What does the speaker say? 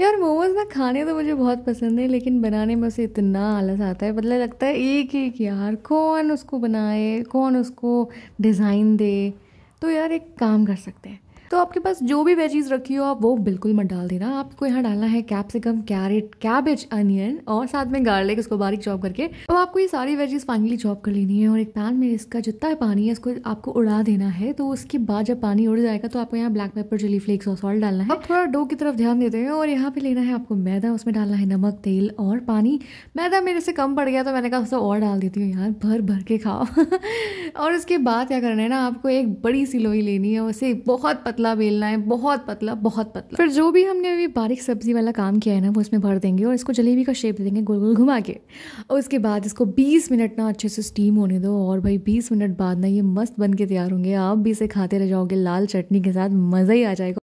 यार मोमोज ना खाने तो मुझे बहुत पसंद है लेकिन बनाने में उसे इतना आलस आता है मतलब लगता है एक एक यार कौन उसको बनाए कौन उसको डिज़ाइन दे तो यार एक काम कर सकते हैं तो आपके पास जो भी वेजीज रखी हो आप वो बिल्कुल मत डाल देना आपको यहाँ डालना है कैप्सिकम कैरेट कैबेज अनियन और साथ में गार्लिक उसको बारीक चॉप करके अब तो आपको ये सारी वेजीज फाइनली चॉप कर लेनी है और एक पैन में इसका जितना पानी है इसको आपको उड़ा देना है तो उसके बाद जब पानी उड़ जाएगा तो आपको यहाँ ब्लैक पेपर चिली फ्लेक्स और सॉल्ट डालना है थोड़ा डो की तरफ ध्यान देते हैं और यहाँ पे लेना है आपको मैदा उसमें डालना है नमक तेल और पानी मैदा मेरे से कम पड़ गया तो मैंने कहा उसको और डाल देती हूँ यार भर भर के खाओ और उसके बाद क्या करना है ना आपको एक बड़ी सी लोई लेनी है उसे बहुत पतला बेलना है बहुत पतला बहुत पतला फिर जो भी हमने अभी बारीक सब्जी वाला काम किया है ना वो इसमें भर देंगे और इसको जलेबी का शेप दे देंगे गोल गोल घुमा के और उसके बाद इसको 20 मिनट ना अच्छे से स्टीम होने दो और भाई 20 मिनट बाद ना ये मस्त बन के तैयार होंगे आप भी इसे खाते रह जाओगे लाल चटनी के साथ मज़ा ही आ जाएगा